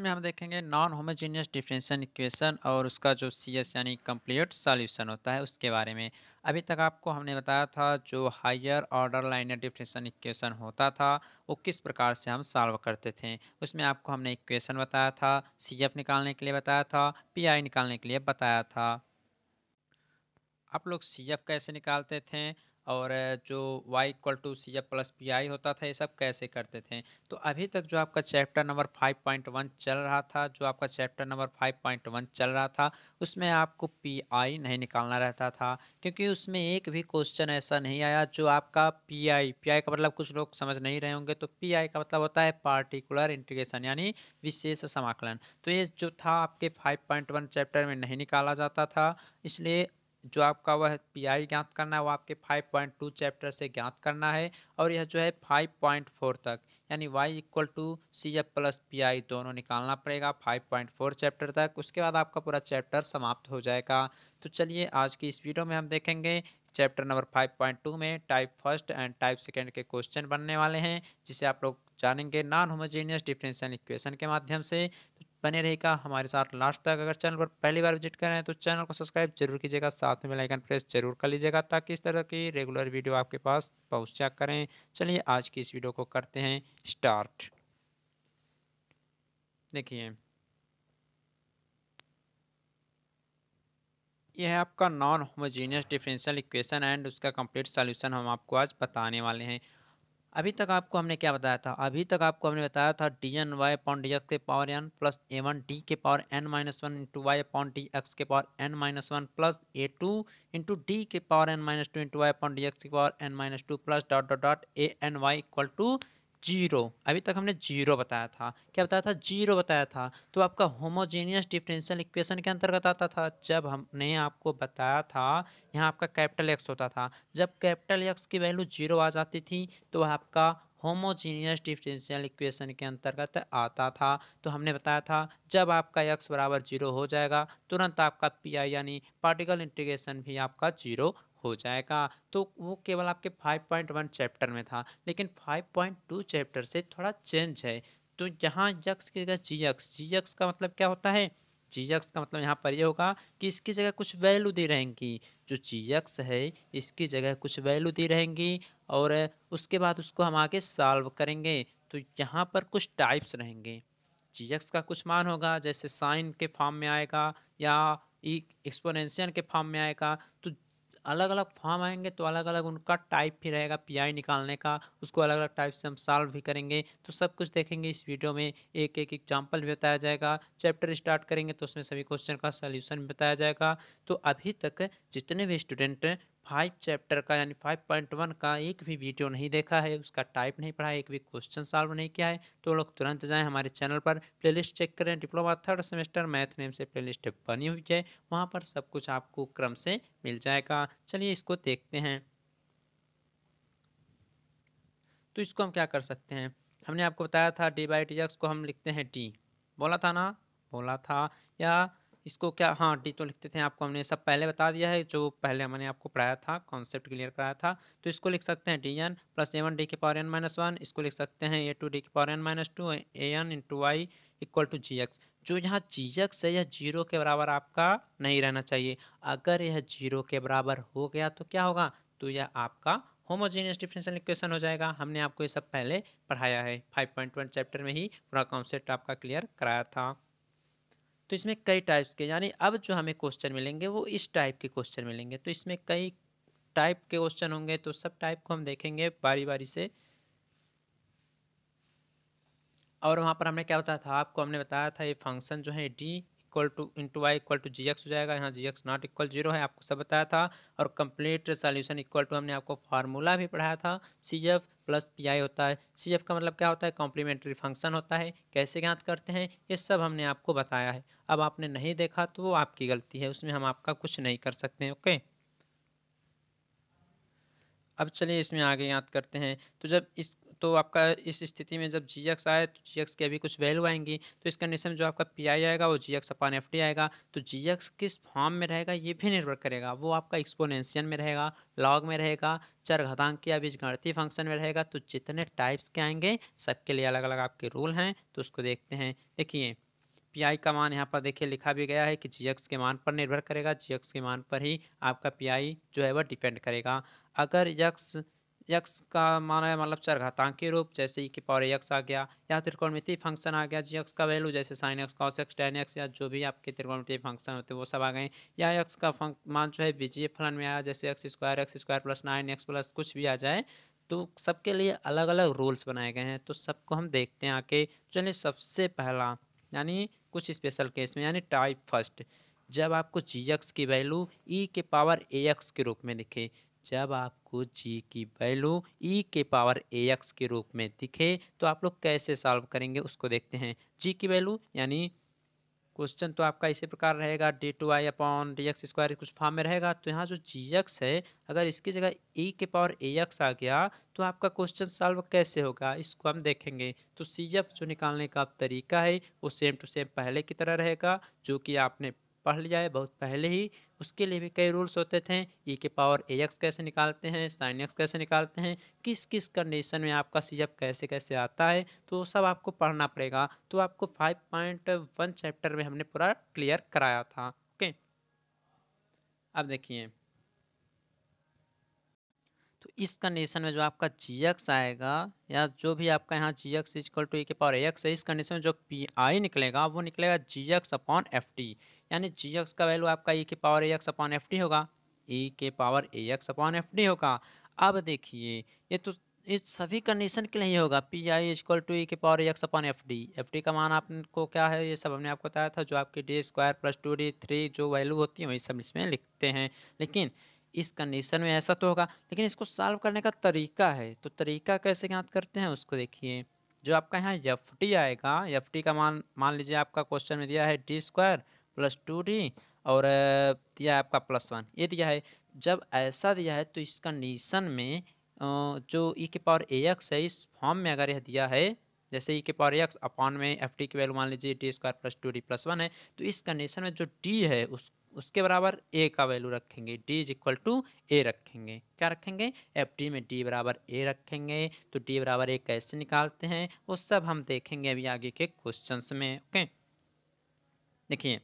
इसमें हम देखेंगे नॉन होमोजीनियस डिफरेंशियल इक्वेशन और उसका जो सी एस यानी कंप्लीट सॉल्यूशन होता है उसके बारे में अभी तक आपको हमने बताया था जो higher order linear differential equation होता था वो किस प्रकार से हम सॉल्व करते थे उसमें आपको हमने इक्वेशन बताया था सी एफ निकालने के लिए बताया था पी आई निकालने के लिए बताया था आप लोग सी एफ कैसे निकालते थे और जो y equal to C F plus P I होता था ये सब कैसे करते थे तो अभी तक जो आपका chapter number five point one चल रहा था जो आपका chapter number five point one चल रहा था उसमें आपको पी आई नहीं निकालना रहता था क्योंकि उसमें एक भी क्वेश्चन ऐसा नहीं आया जो आपका पी आई पी आई का मतलब कुछ लोग समझ नहीं रहे होंगे तो पी आई का मतलब होता है पार्टिकुलर इंटीग्रेशन यानी विशेष समाकलन तो ये जो था आपके वन चैप्टर में नहीं निकाला जाता था इसलिए जो आपका वह पीआई ज्ञात करना है वो आपके 5.2 चैप्टर से ज्ञात करना है और यह जो है 5.4 तक यानी y equal to C F plus P I दोनों निकालना पड़ेगा 5.4 चैप्टर तक उसके बाद आपका पूरा चैप्टर समाप्त हो जाएगा तो चलिए आज की इस वीडियो में हम देखेंगे चैप्टर नंबर 5.2 में type first and type second के क्वेश्चन बनने वाले हैं जिसे आप लोग जानेंगे नॉन होमोजेनियस डिफरेंशियल इक्वेशन के माध्यम से बने रहेगा हमारे साथ लास्ट तक अगर चैनल पर पहली बार विजिट कर रहे हैं तो चैनल को सब्सक्राइब जरूर कीजिएगा साथ में लाइकन प्रेस जरूर कर लीजिएगा ताकि इस तरह की रेगुलर वीडियो आपके पास पहुँचा करें चलिए आज की इस वीडियो को करते हैं स्टार्ट देखिए यह है आपका non homogeneous differential equation and उसका कंप्लीट सॉल्यूशन हम आपको आज बताने वाले हैं अभी तक आपको हमने क्या बताया था अभी तक आपको हमने बताया था D n y upon D x के power n plus a one D के power n minus one into y upon D x के power n minus one plus a two into D के power n minus two into y upon D x के power n minus two plus dot dot dot a n y equal to zero अभी तक हमने zero बताया था क्या बताया था जीरो बताया था तो आपका होमोजेनियस डिफरेंशियल इक्वेशन के अंतर्गत आता था जब हमने आपको बताया था यहाँ आपका कैपिटल एक्स होता था जब कैपिटल एक्स की वैल्यू जीरो आ जाती थी तो आपका होमोजीनियस डिफरेंशियल इक्वेशन के अंतर्गत आता था तो हमने बताया था जब आपका एक्स बराबर जीरो हो जाएगा तुरंत आपका पी आई यानी पार्टिकल इंटीग्रेशन भी आपका जीरो हो जाएगा तो वो केवल आपके 5.1 चैप्टर में था लेकिन 5.2 चैप्टर से थोड़ा चेंज है तो यहाँ यक्स की जगह जी एक्स जी एक्स का मतलब क्या होता है जी एक्स का मतलब यहाँ पर यह होगा कि इसकी जगह कुछ वैल्यू दी रहेंगी जो जी एक्स है इसकी जगह कुछ वैल्यू दी रहेंगी और उसके बाद उसको हम आगे सॉल्व करेंगे तो यहाँ पर कुछ टाइप्स रहेंगे जी एक्स का कुछ मान होगा जैसे साइन के फॉर्म में आएगा या एक्सपोनेंशियल e- के फॉर्म में आएगा तो अलग अलग फॉर्म आएंगे तो अलग अलग उनका टाइप भी रहेगा पीआई निकालने का उसको अलग अलग टाइप से हम सॉल्व भी करेंगे तो सब कुछ देखेंगे इस वीडियो में एक एक एग्जाम्पल भी बताया जाएगा चैप्टर स्टार्ट करेंगे तो उसमें सभी क्वेश्चन का भी बताया जाएगा तो अभी तक जितने भी स्टूडेंट फाइव चैप्टर का यानी फाइव पॉइंट वन का एक भी वीडियो नहीं देखा है उसका टाइप नहीं पढ़ा है एक भी क्वेश्चन सॉल्व नहीं किया है तो लोग तुरंत जाएँ हमारे चैनल पर प्लेलिस्ट चेक करें diploma third semester math name से प्लेलिस्ट बनी हुई है वहाँ पर सब कुछ आपको क्रम से मिल जाएगा चलिए इसको देखते हैं तो इसको हम क्या कर सकते हैं हमने आपको बताया था डी बाई टी एक्स को हम लिखते हैं डी बोला था ना बोला था या इसको क्या हाँ डी तो लिखते थे आपको हमने सब पहले बता दिया है जो पहले हमने आपको पढ़ाया था कॉन्सेप्ट क्लियर कराया था तो इसको लिख सकते हैं D n plus a one D के पावर एन माइनस वन इसको लिख सकते हैं ए टू डी के power n minus two a n into y equal to G x जो यहाँ जी एक्स है यह जीरो के बराबर आपका नहीं रहना चाहिए अगर यह जीरो के बराबर हो गया तो क्या होगा तो यह आपका होमोजेनियस डिफरेंशियल इक्वेशन हो जाएगा हमने आपको ये सब पहले पढ़ाया है 5.1 चैप्टर में ही पूरा कॉन्सेप्ट आपका क्लियर कराया था तो इसमें कई टाइप्स के यानी अब जो हमें क्वेश्चन मिलेंगे वो इस टाइप के क्वेश्चन मिलेंगे तो इसमें कई टाइप के क्वेश्चन होंगे तो सब टाइप को हम देखेंगे बारी बारी से और वहाँ पर हमने क्या बताया था आपको हमने बताया था ये फंक्शन जो है D equal to into y equal to G x हो जाएगा यहाँ G x not equal zero है आपको सब बताया था और कंप्लीट सॉल्यूशन इक्वल टू हमने आपको फार्मूला भी पढ़ाया था C F plus P I होता है सी एफ का मतलब क्या होता है कॉम्प्लीमेंट्री फंक्शन होता है कैसे ज्ञात करते हैं ये सब हमने आपको बताया है अब आपने नहीं देखा तो वो आपकी गलती है उसमें हम आपका कुछ नहीं कर सकते हैं ओके अब चलिए इसमें आगे याद करते हैं तो जब इस तो आपका इस स्थिति में जब जी एक्स आए तो जी एक्स की अभी कुछ वैल्यू आएंगी तो इस कंडीशन में जो आपका पी आई आएगा वो G x upon F D आएगा तो जी एक्स किस फॉर्म में रहेगा ये भी निर्भर करेगा वो आपका एक्सपोनेंशियल में रहेगा लॉग में रहेगा चरघातांक या गणती फंक्शन में रहेगा तो जितने टाइप्स के आएंगे सबके लिए अलग अलग आपके रूल हैं तो उसको देखते हैं देखिए पी आई का मान यहाँ पर देखिए लिखा भी गया है कि जी एक्स के मान पर निर्भर करेगा जी एक्स के मान पर ही आपका पी आई जो है वह डिपेंड करेगा अगर यक्स यक्ष का माना है मतलब घातांकी रूप जैसे ई के पावर एक्स आ गया या त्रिकोणमिति फंक्शन आ गया जी एक्स का वैल्यू जैसे sine x cos x tan x या जो भी आपके त्रिकोणमिति फंक्शन होते हैं वो सब आ गए या एक्स का मान जो है बीजीय फलन में आया जैसे x square x square plus nine x plus कुछ भी आ जाए तो सबके लिए अलग अलग रूल्स बनाए गए हैं तो सबको हम देखते हैं आके चलिए सबसे पहला यानी कुछ स्पेशल केस में यानी टाइप फर्स्ट जब आपको जी एक्स की वैल्यू ई e के पावर ए एक्स के रूप में दिखे जब आपको जी की वैल्यू ई e के पावर ए एक्स के रूप में दिखे तो आप लोग कैसे सॉल्व करेंगे उसको देखते हैं जी की वैल्यू यानी क्वेश्चन तो आपका इसी प्रकार रहेगा D two I upon D x square कुछ फॉर्म में रहेगा तो यहाँ जो जी एक्स है अगर इसकी जगह ई e के पावर ए एक्स आ गया तो आपका क्वेश्चन सॉल्व कैसे होगा इसको हम देखेंगे तो सी एफ जो निकालने का तरीका है वो सेम टू सेम पहले की तरह रहेगा जो कि आपने पढ़ लिया है बहुत पहले ही उसके लिए भी कई रूल्स होते थे ई के पावर ए एक्स कैसे निकालते हैं साइन एक्स कैसे निकालते हैं किस किस कंडीशन में आपका सी एफ कैसे कैसे आता है तो सब आपको पढ़ना पड़ेगा तो आपको फाइव पॉइंट वन चैप्टर में हमने पूरा क्लियर कराया था ओके अब देखिए तो इस कंडीशन में जो आपका जी एक्स आएगा या जो भी आपका यहाँ G x is equal to e के पावर ए एक्स है इस कंडीशन में जो पी आई निकलेगा वो निकलेगा G x upon F T यानी जी एक्स का वैल्यू आपका ई e के power a x upon F D होगा ई e के power a x upon F D होगा अब देखिए ये तो इस सभी कंडीशन के लिए होगा P I is equal to e के power x upon F D F D का मान आपको क्या है ये सब हमने आपको बताया था जो आपकी D square plus two D three जो वैल्यू होती है वही सब इसमें लिखते हैं लेकिन इस कंडीशन में ऐसा तो होगा लेकिन इसको सॉल्व करने का तरीका है तो तरीका कैसे ज्ञात करते हैं उसको देखिए जो आपका यहाँ एफ डी आएगा एफ डी का मान मान लीजिए आपका क्वेश्चन में दिया है D square plus two D और दिया आपका प्लस वन ये दिया है जब ऐसा दिया है तो इस कंडीशन में जो ई e के पावर ए एक्स है इस फॉर्म में अगर यह दिया है जैसे ई e के पावर एक्स अपॉन में एफ टी की वैल्यू मान लीजिए D square plus two D plus one है तो इस कंडीशन में जो डी है उस उसके बराबर ए का वैल्यू रखेंगे D is equal to a रखेंगे क्या रखेंगे एफ डी में डी बराबर ए रखेंगे तो डी बराबर ए कैसे निकालते हैं वो सब हम देखेंगे अभी आगे के क्वेश्चन में ओके देखिए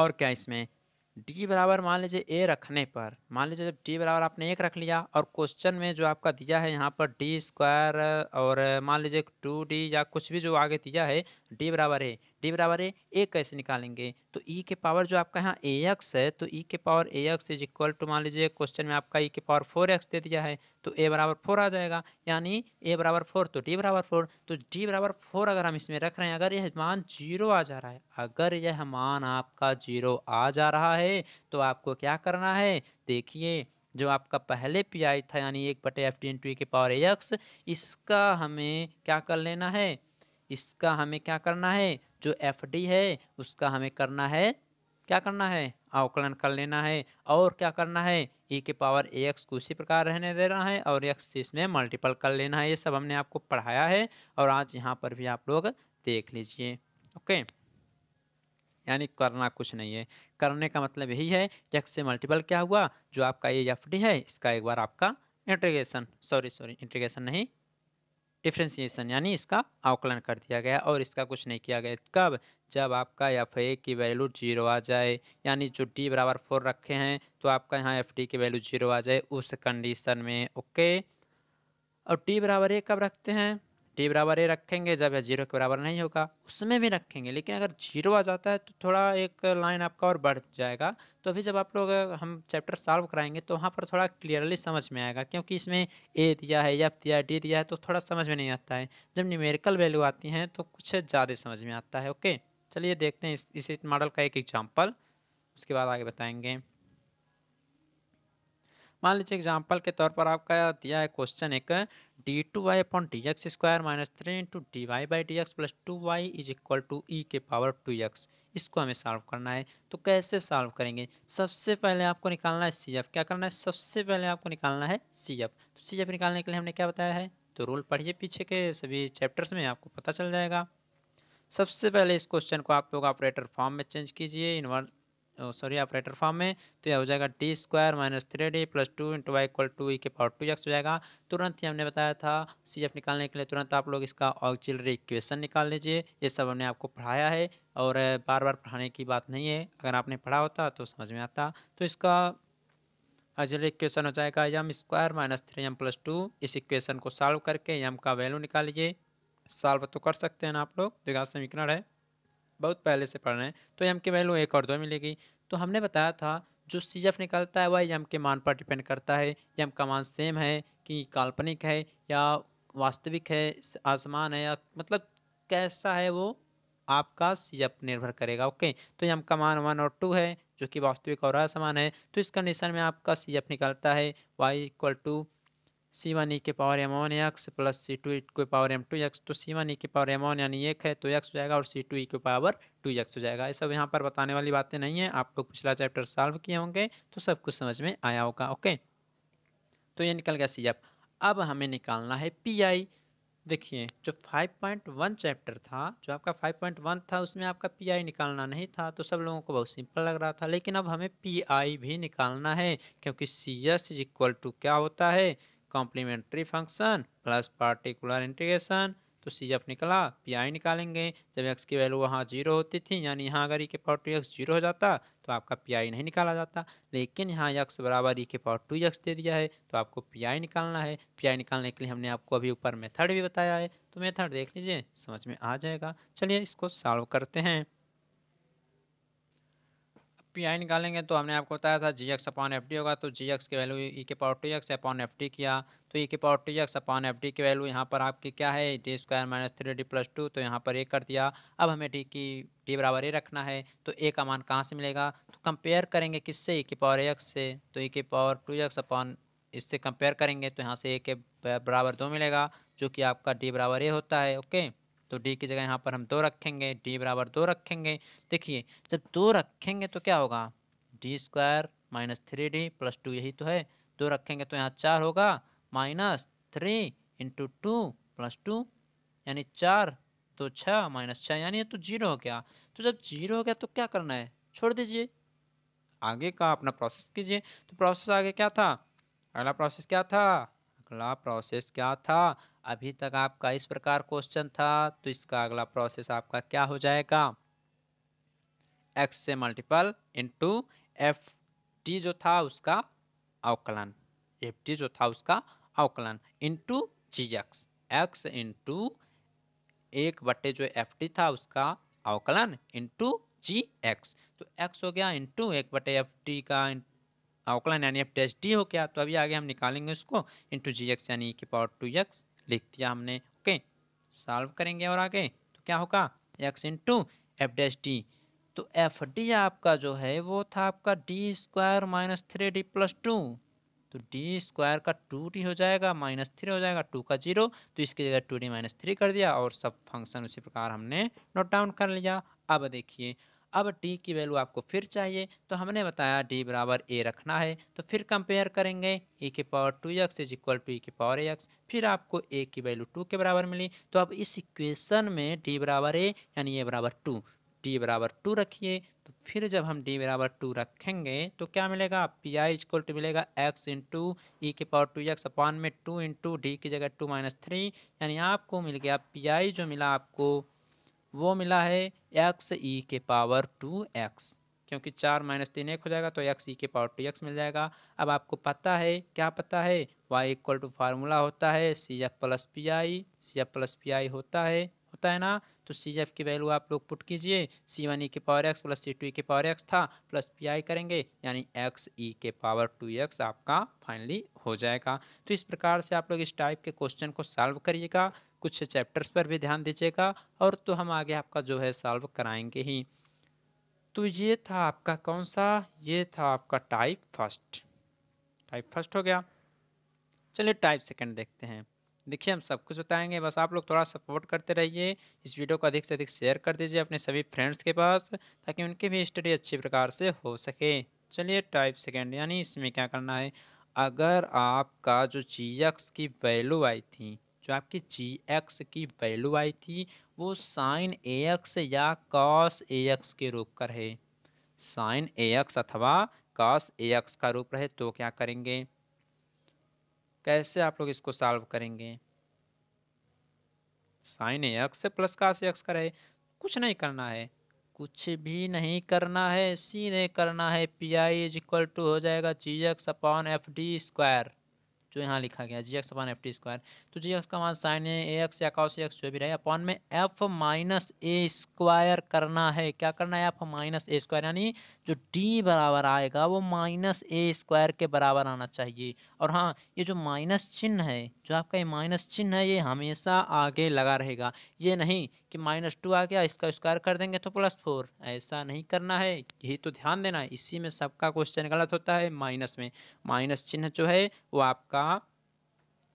और क्या इसमें डी बराबर मान लीजिए ए रखने पर मान लीजिए जब डी बराबर आपने एक रख लिया और क्वेश्चन में जो आपका दिया है यहाँ पर डी स्क्वायर और मान लीजिए टू डी या कुछ भी जो आगे दिया है डी बराबर है डी बराबर है ए कैसे निकालेंगे तो ई e के पावर जो आपका यहाँ ए एक्स है तो ई e के power a x is equal to मान लीजिए क्वेश्चन में आपका ई e के पावर फोर एक्स दे दिया है तो ए बराबर फोर आ जाएगा यानी ए बराबर फोर तो डी बराबर फोर तो डी बराबर फोर अगर हम इसमें रख रहे हैं अगर यह मान जीरो आ जा रहा है अगर यह मान आपका जीरो आ जा रहा है तो आपको क्या करना है देखिए जो आपका पहले पी आई था यानी एक बटे एफ टी ई के पावर ए एक्स इसका हमें क्या कर लेना है इसका हमें क्या करना है जो एफ है उसका हमें करना है क्या करना है आकलन कर लेना है और क्या करना है ई के पावर ए एक्स को उसी प्रकार रहने देना है और एक्स से इसमें मल्टीपल कर लेना है ये सब हमने आपको पढ़ाया है और आज यहाँ पर भी आप लोग देख लीजिए ओके यानी करना कुछ नहीं है करने का मतलब यही है कि एक्स से मल्टीपल क्या हुआ जो आपका ये एफ है इसका एक बार आपका इंटीग्रेशन सॉरी सॉरी इंटीग्रेशन नहीं डिफ्रेंसिएशन यानी इसका आकलन कर दिया गया और इसका कुछ नहीं किया गया कब जब आपका एफ ए की वैल्यू जीरो आ जाए यानी जो डी बराबर फोर रखे हैं तो आपका यहाँ एफ डी की वैल्यू जीरो आ जाए उस कंडीशन में ओके और टी बराबर ए कब रखते हैं टी बराबर ए रखेंगे जब यह जीरो के बराबर नहीं होगा उसमें भी रखेंगे लेकिन अगर जीरो आ जाता है तो थोड़ा एक लाइन आपका और बढ़ जाएगा तो अभी जब आप लोग हम चैप्टर सॉल्व कराएंगे तो वहाँ पर थोड़ा क्लियरली समझ में आएगा क्योंकि इसमें ए दिया है एफ दिया है डी दिया है तो थोड़ा समझ में नहीं आता है जब न्यूमेरिकल वैल्यू आती हैं तो कुछ ज़्यादा समझ में आता है ओके चलिए देखते हैं इस इस मॉडल का एक एग्जाम्पल उसके बाद आगे बताएँगे मान लीजिए एग्जाम्पल के तौर पर आपका दिया है क्वेश्चन एक D two y upon D x square minus three into D y by D x plus two y is equal to e के पावर टू एक्स इसको हमें सॉल्व करना है तो कैसे सॉल्व करेंगे सबसे पहले आपको निकालना है सी एफ क्या करना है सबसे पहले आपको निकालना है सी एफ तो सी एफ निकालने के लिए हमने क्या बताया है तो रूल पढ़िए पीछे के सभी चैप्टर्स में आपको पता चल जाएगा सबसे पहले इस क्वेश्चन को आप लोग ऑपरेटर फॉर्म में चेंज कीजिए इन्वर्ट सॉरी ऑपरेटर फॉर्म में तो यह हो जाएगा D square minus three D plus two into y equal to e के पावर टू एक्स हो जाएगा तुरंत ही हमने बताया था सी एफ निकालने के लिए तुरंत आप लोग इसका ऑक्जिलरी इक्वेशन निकाल लीजिए ये सब हमने आपको पढ़ाया है और बार बार पढ़ाने की बात नहीं है अगर आपने पढ़ा होता तो समझ में आता तो इसका अगले इक्वेशन हो जाएगा m square minus three m plus two इस इक्वेशन को सॉल्व करके यम का वैल्यू निकालिए सॉल्व तो कर सकते हैं ना आप लोग से समीकरण है बहुत पहले से पढ़ रहे हैं तो एम की वैल्यू एक और दो मिलेगी तो हमने बताया था जो सी एफ निकलता है वह एम के मान पर डिपेंड करता है एम का मान सेम है कि काल्पनिक है या वास्तविक है आसमान है या मतलब कैसा है वो आपका सी एफ निर्भर करेगा ओके तो एम का मान वन और टू है जो कि वास्तविक और असमान है तो इस कंडीशन में आपका सी एफ निकलता है y equal to c one e के power m one x plus c two के पावर एम टू एक्स तो सी वन ई के पावर एम वन यानी एक है तो एक्स हो जाएगा और सी टू ई के पावर टू एक्स हो जाएगा ये सब यहाँ पर बताने वाली बातें नहीं है आप लोग पिछला चैप्टर सॉल्व किए होंगे तो सब कुछ समझ में आया होगा ओके तो ये निकल गया सी एफ अब हमें निकालना है पी आई देखिए जो 5.1 चैप्टर था जो आपका 5.1 था उसमें आपका पीआई निकालना नहीं था तो सब लोगों को बहुत सिंपल लग रहा था लेकिन अब हमें पीआई भी निकालना है क्योंकि C S is equal to क्या होता है complementary function plus particular integration तो सी एफ निकला पी आई निकालेंगे जब एक्स की वैल्यू वहाँ जीरो होती थी यानी यहाँ अगर ई e के पावर टू एक्स जीरो हो जाता तो आपका पी आई नहीं निकाला जाता लेकिन यहाँ एक्स बराबर ई e के पावर टू एक्स दे दिया है तो आपको पी आई निकालना है पी आई निकालने के लिए हमने आपको अभी ऊपर मेथड भी बताया है तो मेथड देख लीजिए समझ में आ जाएगा चलिए इसको सॉल्व करते हैं पी आई निकालेंगे तो हमने आपको बताया था g x upon F D होगा तो जी एक्स की वैल्यू ई के power two x upon F D किया तो ई के power two x upon F D की वैल्यू यहाँ पर आपकी क्या है D square minus three D plus two तो यहाँ पर ए कर दिया अब हमें डी की डी बराबर ए रखना है तो ए का मान कहाँ से मिलेगा तो कंपेयर करेंगे किससे ई के पावर एक्स से तो ई के पावर टू एक्स अपॉन इससे कंपेयर करेंगे तो यहाँ से ए के बराबर दो मिलेगा जो कि आपका डी बराबर ए होता है ओके तो डी की जगह यहाँ पर हम दो रखेंगे डी बराबर दो रखेंगे देखिए जब दो रखेंगे तो क्या होगा D square minus three D plus two यही तो है दो रखेंगे तो यहाँ चार होगा minus three into two plus two यानी चार तो छः माइनस छः यानी ये तो जीरो हो गया तो जब जीरो हो गया तो क्या करना है छोड़ दीजिए आगे का अपना प्रोसेस कीजिए तो प्रोसेस आगे क्या था अगला प्रोसेस क्या था अगला प्रोसेस क्या था अभी तक आपका इस प्रकार क्वेश्चन था तो इसका अगला प्रोसेस आपका क्या हो जाएगा एक्स से मल्टीपल इंटू एफ टी जो था उसका अवकलन एफ टी जो था उसका अवकलन into g x x into एक बटे जो एफ टी था उसका अवकलन इंटू जी एक्स तो एक्स हो गया इंटू एक बटे एफ टी का अवकलन यानी एफ टी एच डी हो गया तो अभी आगे हम निकालेंगे उसको इंटू जी एक्स यानी e की पावर टू एक्स लिख दिया हमने ओके सॉल्व करेंगे और आगे तो क्या होगा x into f dash D तो एफ डी आपका जो है वो था आपका D square minus three D plus two तो डी स्क्वायर का टू डी हो जाएगा माइनस थ्री हो जाएगा टू का जीरो तो इसकी जगह टू डी माइनस थ्री कर दिया और सब फंक्शन उसी प्रकार हमने नोट डाउन कर लिया अब देखिए अब डी की वैल्यू आपको फिर चाहिए तो हमने बताया डी बराबर ए रखना है तो फिर कंपेयर करेंगे ए के power two x is equal to a के पावर ए एक्स फिर आपको ए की वैल्यू टू के बराबर मिली तो अब इस इक्वेशन में डी बराबर ए यानी ए बराबर टू डी बराबर टू रखिए तो फिर जब हम डी बराबर टू रखेंगे तो क्या मिलेगा पी आई इक्वल टू मिलेगा एक्स इंटू ई के पावर टू एक्स अपान में टू इंटू डी की जगह टू माइनस थ्री यानी आपको मिल गया पी आई जो मिला आपको वो मिला है एक्स ई e के पावर टू एक्स क्योंकि चार माइनस तीन एक हो जाएगा तो एक्स ई e के पावर टू एक्स मिल जाएगा अब आपको पता है क्या पता है वाई इक्वल टू फार्मूला होता है C F plus P I C F plus P I होता है होता है ना तो सी एफ की वैल्यू आप लोग पुट कीजिए सी वन ई के power x plus c two e के पावर एक्स था प्लस पी आई करेंगे यानी एक्स ई e के पावर टू एक्स आपका फाइनली हो जाएगा तो इस प्रकार से आप लोग इस टाइप के क्वेश्चन को सॉल्व करिएगा कुछ चैप्टर्स पर भी ध्यान दीजिएगा और तो हम आगे आपका जो है सॉल्व कराएंगे ही तो ये था आपका कौन सा ये था आपका टाइप फर्स्ट टाइप फर्स्ट हो गया चलिए टाइप सेकंड देखते हैं देखिए हम सब कुछ बताएंगे बस आप लोग थोड़ा सपोर्ट करते रहिए इस वीडियो को अधिक से अधिक शेयर कर दीजिए अपने सभी फ्रेंड्स के पास ताकि उनकी भी स्टडी अच्छी प्रकार से हो सके चलिए टाइप सेकेंड यानी इसमें क्या करना है अगर आपका जो जी की वैल्यू आई थी जो आपकी जी एक्स की वैल्यू आई थी वो साइन ए एक्स या कॉस ए एक्स के रूप का है साइन ए एक्स अथवा कॉस ए एक्स का रूप रहे तो क्या करेंगे कैसे आप लोग इसको सॉल्व करेंगे sine a x plus cos a x का रहे कुछ नहीं करना है कुछ भी नहीं करना है सीधे करना है P I is equal to हो जाएगा g x upon F D square जो यहाँ लिखा गया जी x upon f t square तो जी एक्स का मान साइन ए एक्स या कॉस एक्स जो भी रहे अपन में एफ माइनस ए स्क्वायर करना है क्या करना है एफ माइनस ए स्क्वायर यानी जो डी बराबर आएगा वो माइनस ए स्क्वायर के बराबर आना चाहिए और हाँ ये जो माइनस चिन्ह है जो आपका ये माइनस चिन्ह है ये हमेशा आगे लगा रहेगा ये नहीं कि माइनस टू आ गया इसका स्क्वायर कर देंगे तो प्लस फोर ऐसा नहीं करना है यही तो ध्यान देना है इसी में सबका क्वेश्चन गलत होता है माइनस में माइनस चिन्ह जो है वो आपका का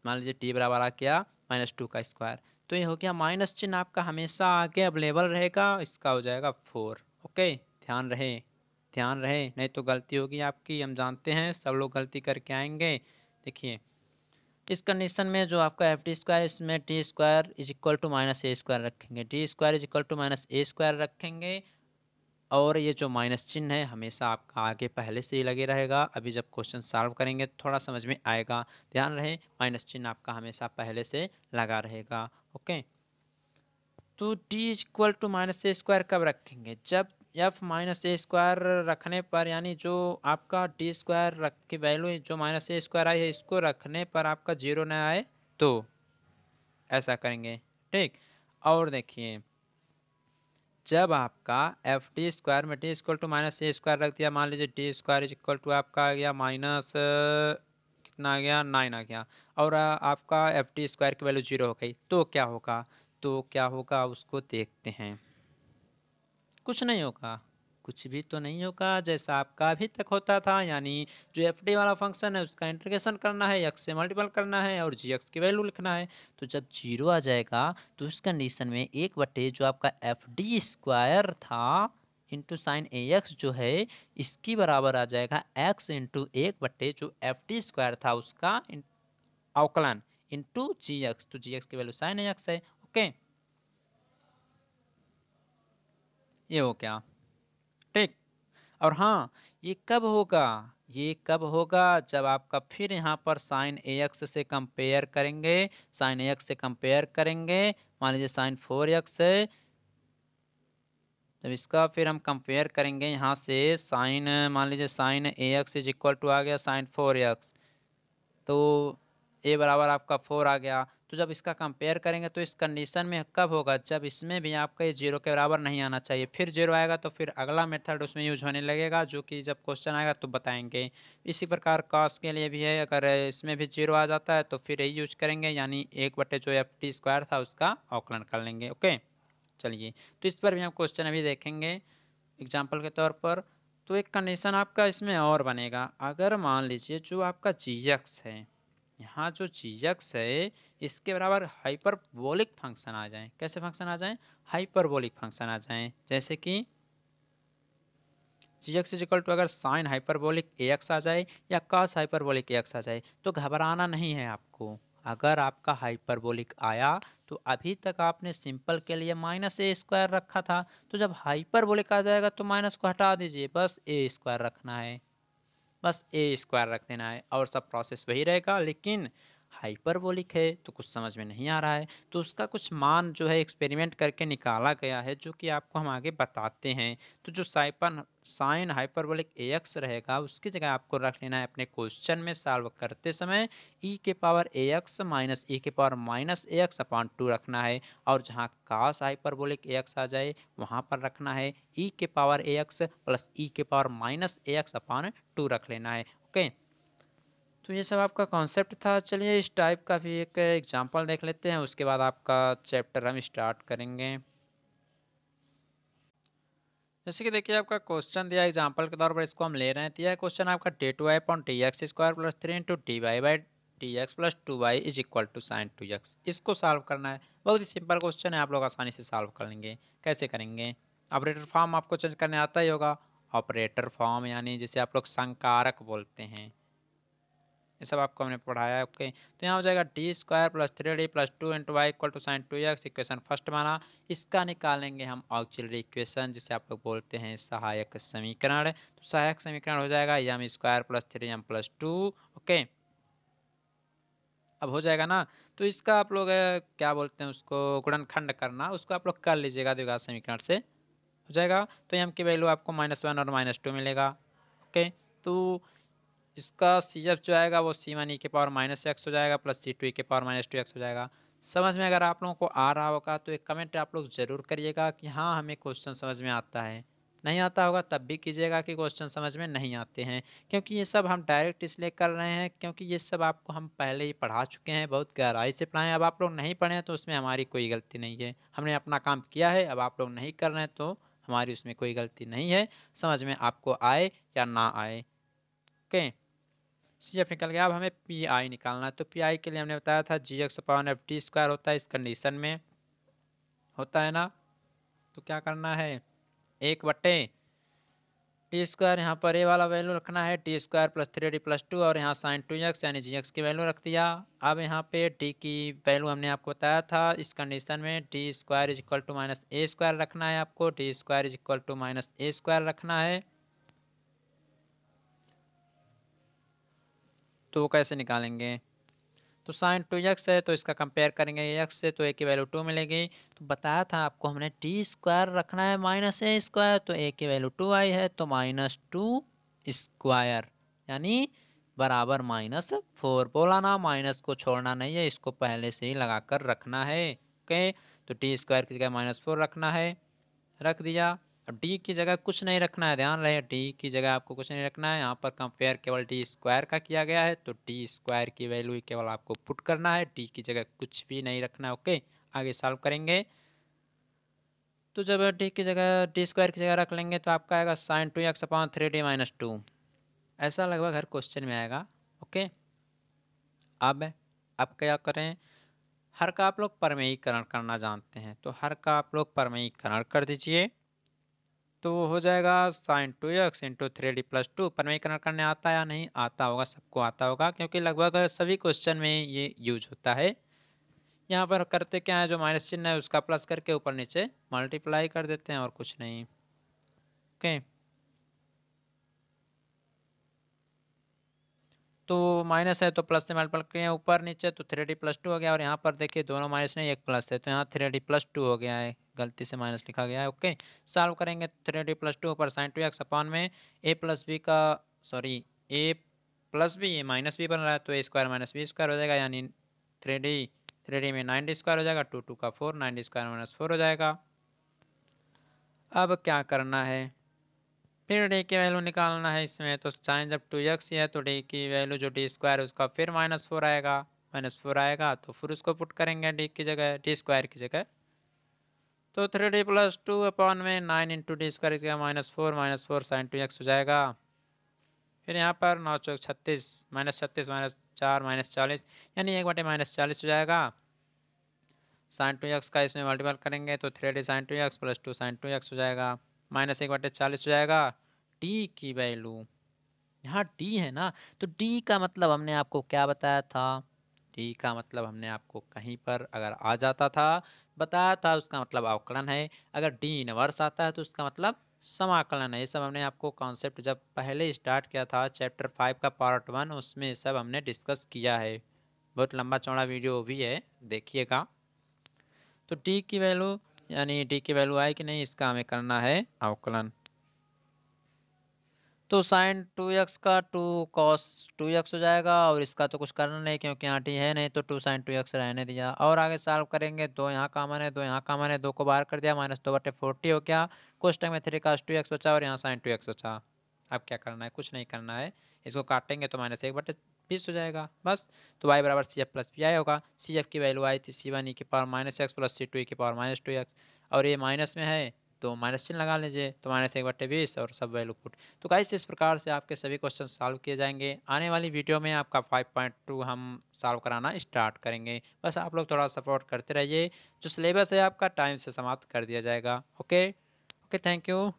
मान लीजिए टी बराबर आ गया माइनस टू का स्क्वायर तो ये हो गया माइनस चिन्ह आपका हमेशा आगे अवेलेबल रहेगा इसका हो जाएगा फोर ओके ध्यान रहे ध्यान रहे नहीं तो गलती होगी आपकी हम जानते हैं सब लोग गलती करके आएंगे देखिए इस कंडीशन में जो आपका एफ टी स्क्वायर इसमें t square is equal to minus a square रखेंगे t square is equal to minus a square रखेंगे और ये जो माइनस चिन्ह है हमेशा आपका आगे पहले से ही लगे रहेगा अभी जब क्वेश्चन सॉल्व करेंगे थोड़ा समझ में आएगा ध्यान रहे माइनस चिन्ह आपका हमेशा पहले से लगा रहेगा ओके तो t equal to minus a square कब रखेंगे जब एफ माइनस ए स्क्वायर रखने पर यानी जो आपका डी स्क्वायर रख की वैल्यू जो माइनस ए स्क्वायर आई है इसको रखने पर आपका जीरो ना आए तो ऐसा करेंगे ठीक और देखिए जब आपका एफ टी स्क्वायर में t equal to minus a square रख दिया मान लीजिए t square is equal to आपका आ गया माइनस कितना आ गया नाइन आ गया और आपका एफ टी स्क्वायर की वैल्यू जीरो हो गई तो क्या होगा तो क्या होगा उसको देखते हैं कुछ नहीं होगा कुछ भी तो नहीं होगा जैसा आपका अभी तक होता था यानी जो एफ वाला फंक्शन है उसका इंटरग्रेशन करना है एक्स से मल्टीपल करना है और जी की वैल्यू लिखना है तो जब जीरो आ जाएगा तो उस कंडीशन में एक बटे जो आपका एफ स्क्वायर था इंटू साइन ए एक्स जो है इसकी बराबर आ जाएगा एक्स इंटू एक बटे जो एफ डी स्क्वायर था उसका अवकलन इंटू जी एक्स तो जी एक्स की वैल्यू साइन ए एक्स है ओके ये हो क्या ठीक और हाँ ये कब होगा ये कब होगा जब आपका फिर यहाँ पर साइन ए एक्स से कंपेयर करेंगे साइन ए एक्स से कंपेयर करेंगे मान लीजिए साइन फोर एक्स है जब इसका फिर हम कंपेयर करेंगे यहाँ से साइन मान लीजिए sine a x is equal to आ गया साइन फोर एक्स तो ए बराबर आपका फोर आ गया तो जब इसका कंपेयर करेंगे तो इस कंडीशन में कब होगा जब इसमें भी आपका ये जीरो के बराबर नहीं आना चाहिए फिर जीरो आएगा तो फिर अगला मेथड उसमें यूज होने लगेगा जो कि जब क्वेश्चन आएगा तो बताएंगे इसी प्रकार कॉस के लिए भी है अगर इसमें भी जीरो आ जाता है तो फिर यही यूज करेंगे यानी एक बटे जो एफ टी स्क्वायर था उसका आकलन कर लेंगे ओके चलिए तो इस पर भी हम क्वेश्चन अभी देखेंगे एग्जाम्पल के तौर पर तो एक कंडीशन आपका इसमें और बनेगा अगर मान लीजिए जो आपका जी है यहाँ जो जीएक्स है इसके बराबर हाइपरबोलिक फंक्शन आ जाएं कैसे फंक्शन आ जाएं हाइपरबोलिक फंक्शन आ जाएं जैसे कि जीएक्स इज इक्वल टू अगर साइन हाइपरबोलिक ए एक्स आ जाए या कॉस हाइपरबोलिक ए एक्स आ जाए तो घबराना नहीं है आपको अगर आपका हाइपरबोलिक आया तो अभी तक आपने सिंपल के लिए माइनस ए स्क्वायर रखा था तो जब हाइपरबोलिक आ जाएगा तो माइनस को हटा दीजिए बस ए स्क्वायर रखना है बस ए स्क्वायर रख देना है और सब प्रोसेस वही रहेगा लेकिन हाइपरबोलिक है तो कुछ समझ में नहीं आ रहा है तो उसका कुछ मान जो है एक्सपेरिमेंट करके निकाला गया है जो कि आपको हम आगे बताते हैं तो जो साइपन साइन हाइपरबोलिक ए एक्स रहेगा उसकी जगह आपको रख लेना है अपने क्वेश्चन में सॉल्व करते समय ई e के power a x minus e के power minus a x upon two रखना है और जहाँ कास हाइपरबोलिक ए एक्स आ जाए वहाँ पर रखना है ई e के power a x plus e के power minus a x upon two रख लेना है ओके okay? तो ये सब आपका कॉन्सेप्ट था चलिए इस टाइप का भी एक एग्जांपल देख लेते हैं उसके बाद आपका चैप्टर हम स्टार्ट करेंगे जैसे कि देखिए आपका क्वेश्चन दिया एग्जांपल के तौर पर इसको हम ले रहे हैं तो यह क्वेश्चन आपका d two y point d x square plus three into D y by D x plus two y is equal to sine two x इसको सॉल्व करना है बहुत ही सिंपल क्वेश्चन है आप लोग आसानी से सॉल्व कर लेंगे कैसे करेंगे ऑपरेटर फॉर्म आपको चेंज करने आता ही होगा ऑपरेटर फॉर्म यानी जिसे आप लोग संकारक बोलते हैं ये सब आपको हमने पढ़ाया है ओके तो यहाँ हो जाएगा D square plus three D plus two into y equal to sine two x equation first माना इसका निकालेंगे हम ऑक्सिलरी इक्वेशन जिसे आप लोग बोलते हैं सहायक समीकरण तो सहायक समीकरण हो जाएगा m square plus three m plus two okay अब हो जाएगा ना तो इसका आप लोग क्या बोलते हैं उसको गुणनखंड करना उसको आप लोग कर लीजिएगा द्विघात समीकरण से हो जाएगा तो यम की वैल्यू आपको माइनस वन और माइनस टू मिलेगा ओके तो इसका सी एफ जो आएगा वो सी वन ई के पावर माइनस एक्स हो जाएगा प्लस सी टू ई के पावर माइनस टू एक्स हो जाएगा समझ में अगर आप लोगों को आ रहा होगा तो एक कमेंट आप लोग ज़रूर करिएगा कि हाँ हमें क्वेश्चन समझ में आता है नहीं आता होगा तब भी कीजिएगा कि क्वेश्चन समझ में नहीं आते हैं क्योंकि ये सब हम डायरेक्ट इसलिए कर रहे हैं क्योंकि ये सब आपको हम पहले ही पढ़ा चुके हैं बहुत गहराई से पढ़ाएं अब आप लोग नहीं पढ़ें तो उसमें हमारी कोई गलती नहीं है हमने अपना काम किया है अब आप लोग नहीं कर रहे हैं तो हमारी उसमें कोई गलती नहीं है समझ में आपको आए या ना आए ओके सी एफ निकल गया अब हमें पी आई निकालना है तो पी आई के लिए हमने बताया था g x upon f t square होता है इस कंडीशन में होता है ना तो क्या करना है एक बटे टी स्क्वायर यहाँ पर ए वाला वैल्यू रखना है t square plus three D plus two और यहाँ साइन टू एक्स यानी जी एक्स की वैल्यू रख दिया अब यहाँ पे डी की वैल्यू हमने आपको बताया था इस कंडीशन में D square is equal to minus a square रखना है आपको D square is equal to minus a square रखना है तो वो कैसे निकालेंगे तो साइन टू यक्स है तो इसका कंपेयर करेंगे यक्स से तो ए की वैल्यू टू मिलेगी तो बताया था आपको हमने टी स्क्वायर रखना है माइनस ए स्क्वायर तो ए की वैल्यू टू आई है तो माइनस टू स्क्वायर यानी बराबर माइनस फोर बोला ना माइनस को छोड़ना नहीं है इसको पहले से ही लगा कर रखना है ओके तो टी स्क्वायर की जगह माइनस फोर रखना है रख दिया अब डी की जगह कुछ नहीं रखना है ध्यान रहे डी की जगह आपको कुछ नहीं रखना है यहाँ पर कंपेयर केवल डी स्क्वायर का किया गया है तो डी स्क्वायर की वैल्यू केवल आपको पुट करना है डी की जगह कुछ भी नहीं रखना है ओके आगे सॉल्व करेंगे तो जब डी की जगह डी स्क्वायर की जगह रख लेंगे तो आपका आएगा sine two x upon three D minus two ऐसा लगभग हर क्वेश्चन में आएगा ओके अब आप क्या करें हर का आप लोग परमेयीकरण करना जानते हैं तो हर का आप लोग परमेयीकरण कर दीजिए तो वो हो जाएगा sine two x into three D plus two परमीकरण करने आता या नहीं आता होगा सबको आता होगा क्योंकि लगभग सभी क्वेश्चन में ये यूज होता है यहाँ पर करते क्या है जो माइनस चिन्ह है उसका प्लस करके ऊपर नीचे मल्टीप्लाई कर देते हैं और कुछ नहीं ओके okay. तो माइनस है तो प्लस से मल्टीपल किए ऊपर नीचे तो थ्री डी प्लस टू हो गया और यहाँ पर देखिए दोनों माइनस नहीं एक प्लस है तो यहाँ थ्री डी प्लस टू हो गया है गलती से माइनस लिखा गया है ओके सॉल्व करेंगे थ्री डी प्लस टू ऊपर साइन टू एक्स अपॉन में ए प्लस बी का sorry a plus b minus b बन रहा है तो a square minus b square हो जाएगा यानी थ्री डी थ्री डी में नाइन स्क्वायर हो जाएगा टू टू का four nine square minus four हो जाएगा अब क्या करना है फिर डी की वैल्यू निकालना है इसमें तो साइन जब टू एक्स है तो डी की वैल्यू जो डी स्क्वायर उसका फिर माइनस फोर आएगा माइनस फोर आएगा तो फिर उसको पुट करेंगे डी की जगह डी स्क्वायर की जगह तो three D plus two upon में नाइन इंटू डी स्क्वायर की जगह minus four minus four sine two x हो जाएगा फिर यहाँ पर नौ चौक छत्तीस माइनस छत्तीस माइनस चार माइनस चालीस यानी एक बटे माइनस चालीस हो जाएगा साइन टू एक्स का इसमें मल्टीपल करेंगे तो three D sine two x plus two sine two x हो जाएगा माइनस एक बटे चालीस हो जाएगा टी की वैल्यू यहाँ डी है ना तो डी का मतलब हमने आपको क्या बताया था डी का मतलब हमने आपको कहीं पर अगर आ जाता था बताया था उसका मतलब अवकलन है अगर डी इनवर्स आता है तो उसका मतलब समाकलन है ये सब हमने आपको कॉन्सेप्ट जब पहले स्टार्ट किया था चैप्टर फाइव का पार्ट वन उसमें सब हमने डिस्कस किया है बहुत लंबा चौड़ा वीडियो भी है देखिएगा तो डी की वैल्यू यानी डी की वैल्यू आई कि नहीं इसका हमें करना है अवकलन तो साइन टू एक्स का टू कॉस टू एक्स हो जाएगा और इसका तो कुछ करना नहीं क्योंकि यहाँ टी है नहीं तो टू साइन टू एक्स रहने दिया और आगे सॉल्व करेंगे दो यहाँ कामन है दो यहाँ कामन है दो को बाहर कर दिया माइनस दो बटे फोर्टी हो गया कुछ टाइम में थ्री कास टू एक्स बचा और यहाँ साइन टू एक्स बचा अब क्या करना है कुछ नहीं करना है इसको काटेंगे तो माइनस एक बटे बीस हो जाएगा बस तो वाई बराबर C F plus P I होगा सी एफ की वैल्यू आई थी सी वन ई के power minus x plus c two e के पावर माइनस टू एक्स और ये माइनस में है तो माइनस चिन्ह लगा लीजिए तो माइनस एक बट्टे बीस और सब वैल्यू पुट तो गाइस इस प्रकार से आपके सभी क्वेश्चन सॉल्व किए जाएंगे आने वाली वीडियो में आपका फाइव पॉइंट टू हम सॉल्व कराना स्टार्ट करेंगे बस आप लोग थोड़ा सपोर्ट करते रहिए जो सिलेबस है आपका टाइम से समाप्त कर दिया जाएगा ओके ओके थैंक यू